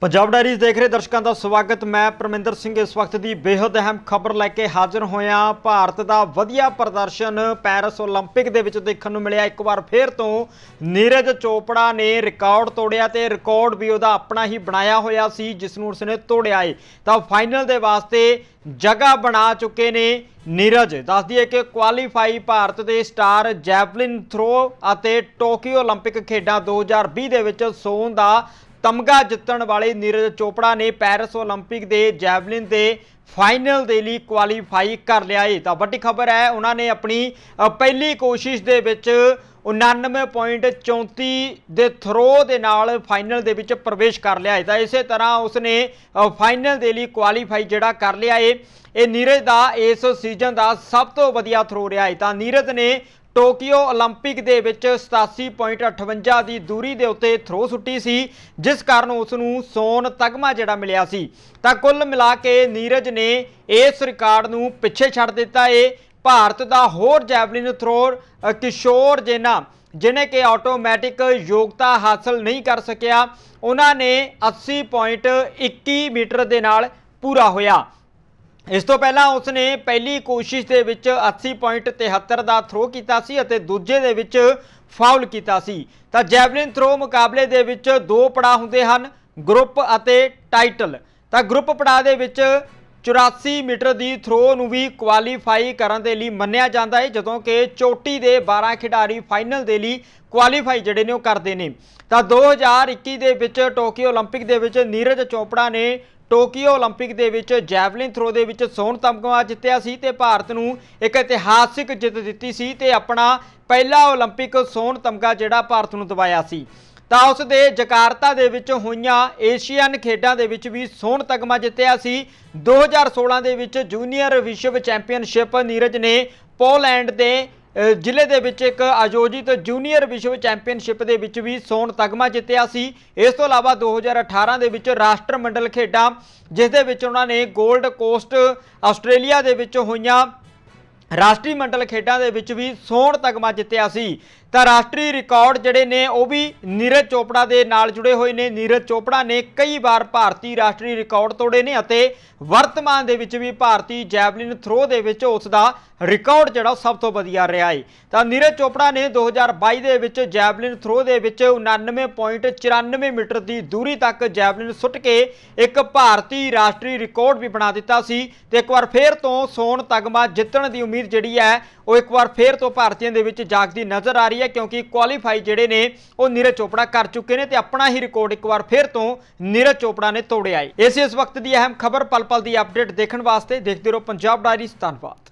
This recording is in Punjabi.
ਪੰਜਾਬ ਡਾਇਰੀਜ਼ ਦੇਖ ਰਹੇ ਦਰਸ਼ਕਾਂ ਦਾ ਸਵਾਗਤ ਮੈਂ ਪਰਮਿੰਦਰ ਸਿੰਘ ਇਸ ਵਕਤ ਦੀ ਬੇਹਦ ਅਹਿਮ ਖਬਰ ਲੈ ਕੇ ਹਾਜ਼ਰ ਹੋਇਆ ਭਾਰਤ ਦਾ ਵਧੀਆ ਪ੍ਰਦਰਸ਼ਨ ਪੈਰਿਸ 올림픽 ਦੇ ਵਿੱਚ ਦੇਖਣ ਨੂੰ ਮਿਲਿਆ ਇੱਕ ਵਾਰ ਫੇਰ ਤੋਂ ਨੀਰਜ ਚੋਪੜਾ ਨੇ ਰਿਕਾਰਡ ਤੋੜਿਆ ਤੇ ਰਿਕਾਰਡ ਵੀ ਉਹਦਾ ਆਪਣਾ ਹੀ ਬਣਾਇਆ ਹੋਇਆ ਸੀ ਜਿਸ ਨੂੰ ਉਸਨੇ ਤੋੜਿਆ ਏ ਤਾਂ ਫਾਈਨਲ ਦੇ ਵਾਸਤੇ ਜਗ੍ਹਾ ਬਣਾ ਚੁੱਕੇ ਨੇ ਨੀਰਜ ਦੱਸ ਦਈਏ ਕਿ ਕੁਆਲੀਫਾਈ ਭਾਰਤ ਦੇ ਸਟਾਰ ਜੈਵਲਿਨ ਥਰੋ ਅਤੇ ਟੋਕੀਓ 올림픽 ਖੇਡਾਂ 2020 ਦੇ ਵਿੱਚ ਸੋਨ ਦਾ ਤਮਗਾ ਜਿੱਤਣ ਵਾਲੇ ਨੀਰਜ ਚੋਪੜਾ ਨੇ ਪੈਰਿਸ 올림픽 ਦੇ ਜੈਵਲਿਨ ਦੇ ਫਾਈਨਲ ਦੇ ਲਈ ਕੁਆਲੀਫਾਈ ਕਰ ਲਿਆ ਹੈ ਤਾਂ ਵੱਡੀ ਖਬਰ ਹੈ ਉਹਨਾਂ ਨੇ ਆਪਣੀ ਪਹਿਲੀ ਕੋਸ਼ਿਸ਼ ਦੇ ਵਿੱਚ 99.34 ਦੇ ਥਰੋ ਦੇ ਨਾਲ ਫਾਈਨਲ ਦੇ ਵਿੱਚ ਪ੍ਰਵੇਸ਼ ਕਰ ਲਿਆ ਹੈ ਤਾਂ ਇਸੇ ਤਰ੍ਹਾਂ ਉਸਨੇ ਫਾਈਨਲ ਦੇ ਲਈ ਕੁਆਲੀਫਾਈ ਜਿਹੜਾ ਕਰ ਲਿਆ ਹੈ ਇਹ ਨੀਰਜ ਦਾ ਇਸ ਸੀਜ਼ਨ ਦਾ ਸਭ ਤੋਂ ਵਧੀਆ ਥਰੋ ਰਿਹਾ ਹੈ ਤਾਂ ਨੀਰਜ ਨੇ ਟੋਕੀਓ 올림픽 ਦੇ ਵਿੱਚ 87.58 ਦੀ ਦੂਰੀ ਦੇ ਉੱਤੇ ਥਰੋ ਸੁੱਟੀ ਸੀ ਜਿਸ ਕਾਰਨ ਉਸ ਨੂੰ ਸੋਨ ਤਗਮਾ ਜਿਹੜਾ ਮਿਲਿਆ ਸੀ ਤਾਂ ਕੁੱਲ ਮਿਲਾ ਕੇ ਨੀਰਜ ਨੇ ਇਸ ਰਿਕਾਰਡ ਨੂੰ ਪਿੱਛੇ ਛੱਡ ਦਿੱਤਾ ਏ ਭਾਰਤ ਦਾ ਹੋਰ ਜੈਵਲਿਨ ਥਰੋਰ ਕਿਸ਼ੋਰ ਜੇਨਾ ਜਿਨੇ ਕਿ ਆਟੋਮੈਟਿਕ ਯੋਗਤਾ ਹਾਸਲ ਨਹੀਂ ਕਰ ਸਕਿਆ ਉਹਨਾਂ ਨੇ 80.21 ਮੀਟਰ ਦੇ ਨਾਲ ਪੂਰਾ ਹੋਇਆ ਇਸ ਤੋਂ ਪਹਿਲਾਂ ਉਸਨੇ ਪਹਿਲੀ ਕੋਸ਼ਿਸ਼ ਦੇ ਵਿੱਚ 80.73 ਦਾ ਥਰੋ ਕੀਤਾ ਸੀ ਅਤੇ ਦੂਜੇ ਦੇ ਵਿੱਚ ਫਾਉਲ ਕੀਤਾ ਸੀ ਤਾਂ ਜੈਵਲਿਨ ਥਰੋ ਮੁਕਾਬਲੇ ਦੇ ਵਿੱਚ ਦੋ ਪੜਾਅ ਹੁੰਦੇ ਹਨ ਗਰੁੱਪ ਅਤੇ ਟਾਈਟਲ ਤਾਂ ਗਰੁੱਪ ਪੜਾਅ ਦੇ ਵਿੱਚ 84 ਮੀਟਰ ਦੀ ਥਰੋ ਨੂੰ ਵੀ ਕੁਆਲੀਫਾਈ ਕਰਨ ਦੇ ਲਈ ਮੰਨਿਆ ਜਾਂਦਾ ਹੈ ਜਦੋਂ ਕਿ ਚੋਟੀ ਦੇ 12 ਖਿਡਾਰੀ ਫਾਈਨਲ ਦੇ ਲਈ ਕੁਆਲੀਫਾਈ ਜਿਹੜੇ ਨੇ ਉਹ ਕਰਦੇ ਨੇ ਤਾਂ 2021 ਦੇ ਵਿੱਚ ਟੋਕੀਓ 올림픽 ਦੇ ਵਿੱਚ ਨੀਰਜ ਚੋਪੜਾ ਨੇ ਟੋਕੀਓ 올림픽 ਦੇ ਵਿੱਚ ਜੈਵਲਿਨ ਥਰੋ ਦੇ ਵਿੱਚ ਸੋਨ ਤਮਗਾ ਜਿੱਤਿਆ ਸੀ ਤੇ ਭਾਰਤ ਨੂੰ ਇੱਕ ਇਤਿਹਾਸਿਕ ਜਿੱਤ ਦਿੱਤੀ ਸੀ ਤੇ ਆਪਣਾ ਪਹਿਲਾ 올림픽 ਸੋਨ ਤਮਗਾ ਜਿਹੜਾ ਭਾਰਤ ਨੂੰ ਦਵਾਇਆ ਸੀ ਤਾਂ ਉਸ ਦੇ ਜਕਾਰਤਾ ਦੇ ਵਿੱਚ ਹੋਈਆਂ ਏਸ਼ੀਅਨ ਖੇਡਾਂ ਦੇ ਵਿੱਚ ਵੀ ਸੋਨ ਤਗਮਾ ਜਿੱਤਿਆ ਸੀ 2016 ਦੇ ਵਿੱਚ ਜੂਨੀਅਰ ਵਿਸ਼ਵ ਚੈਂਪੀਅਨਸ਼ਿਪ ਨੀਰਜ ਨੇ ਪੋਲੈਂਡ ਦੇ ਜ਼ਿਲ੍ਹੇ ਦੇ ਵਿੱਚ ਇੱਕ ਆਯੋਜਿਤ ਜੂਨੀਅਰ ਵਿਸ਼ਵ ਚੈਂਪੀਅਨਸ਼ਿਪ ਦੇ ਵਿੱਚ ਵੀ ਸੋਨ ਤਗਮਾ ਜਿੱਤਿਆ ਸੀ ਇਸ ਤੋਂ ਇਲਾਵਾ 2018 ਦੇ ਵਿੱਚ ਰਾਸ਼ਟਰ ਮੰਡਲ ਖੇਡਾਂ ਜਿਸ ਦੇ ਵਿੱਚ ਉਹਨਾਂ ਨੇ 골ਡ ਕੋਸਟ ਆਸਟ੍ਰੇਲੀਆ ਦੇ ਵਿੱਚ ਹੋਈਆਂ ਰਾਸ਼ਟਰੀ ਮੰਡਲ ਖੇਡਾਂ ਦੇ ਵਿੱਚ ਵੀ ਸੋਨ ਤਗਮਾ ਜਿੱਤਿਆ ਸੀ ਤਾਂ ਰਾਸ਼ਟਰੀ ਰਿਕਾਰਡ ਜਿਹੜੇ ਨੇ ਉਹ ਵੀ ਨੀਰਜ ਚੋਪੜਾ ਦੇ ਨਾਲ ਜੁੜੇ ਹੋਏ ਨੇ ਨੀਰਜ ਚੋਪੜਾ ਨੇ ਕਈ ਵਾਰ ਭਾਰਤੀ ਰਾਸ਼ਟਰੀ ਰਿਕਾਰਡ ਤੋੜੇ ਨੇ ਅਤੇ ਵਰਤਮਾਨ ਦੇ ਵਿੱਚ ਵੀ ਭਾਰਤੀ ਜੈਵਲਿਨ ਥਰੋ ਦੇ ਵਿੱਚ ਉਸ ਦਾ ਰਿਕਾਰਡ ਜਿਹੜਾ ਸਭ ਤੋਂ ਵਧੀਆ ਰਿਹਾ ਹੈ ਤਾਂ ਨੀਰਜ ਚੋਪੜਾ ਨੇ 2022 ਦੇ ਵਿੱਚ ਜੈਵਲਿਨ ਥਰੋ ਦੇ ਵਿੱਚ 99.94 ਮੀਟਰ ਦੀ ਦੂਰੀ ਤੱਕ ਜੈਵਲਿਨ ਸੁੱਟ ਕੇ ਇੱਕ ਭਾਰਤੀ ਰਾਸ਼ਟਰੀ ਰਿਕਾਰਡ ਵੀ ਬਣਾ ਦਿੱਤਾ ਸੀ ਤੇ ਇੱਕ ਵਾਰ ਫੇਰ ਤੋਂ ਸੋਨ ਤਗਮਾ ਜਿੱਤਣ ਦੀ ਉਮੀਦ ਜਿਹੜੀ ਹੈ ਉਹ ਇੱਕ ਵਾਰ ਫੇਰ ਤੋਂ ਭਾਰਤੀਆਂ ਦੇ ਵਿੱਚ ਜਾਗਦੀ ਨਜ਼ਰ ਆ ਰਹੀ ਹੈ ਕਿਉਂਕਿ ਕੁਆਲੀਫਾਈ ਜਿਹੜੇ ਨੇ ਉਹ ਨੀਰਜ ਚੋਪੜਾ ਕਰ ਚੁੱਕੇ ਨੇ ਤੇ ਆਪਣਾ ਹੀ ਰਿਕਾਰਡ ਇੱਕ ਵਾਰ ਫਿਰ ਤੋਂ ਨੀਰਜ ਚੋਪੜਾ ਨੇ ਤੋੜਿਆ ਹੈ ਇਸ ਇਸ ਵਕਤ ਦੀ ਅਹਿਮ ਖਬਰ ਪਲ ਪਲ ਦੀ ਅਪਡੇਟ ਦੇਖਣ ਵਾਸਤੇ ਦੇਖਦੇ ਰਹੋ ਪੰਜਾਬ ਡਾਇਰੀ ਧੰਨਵਾਦ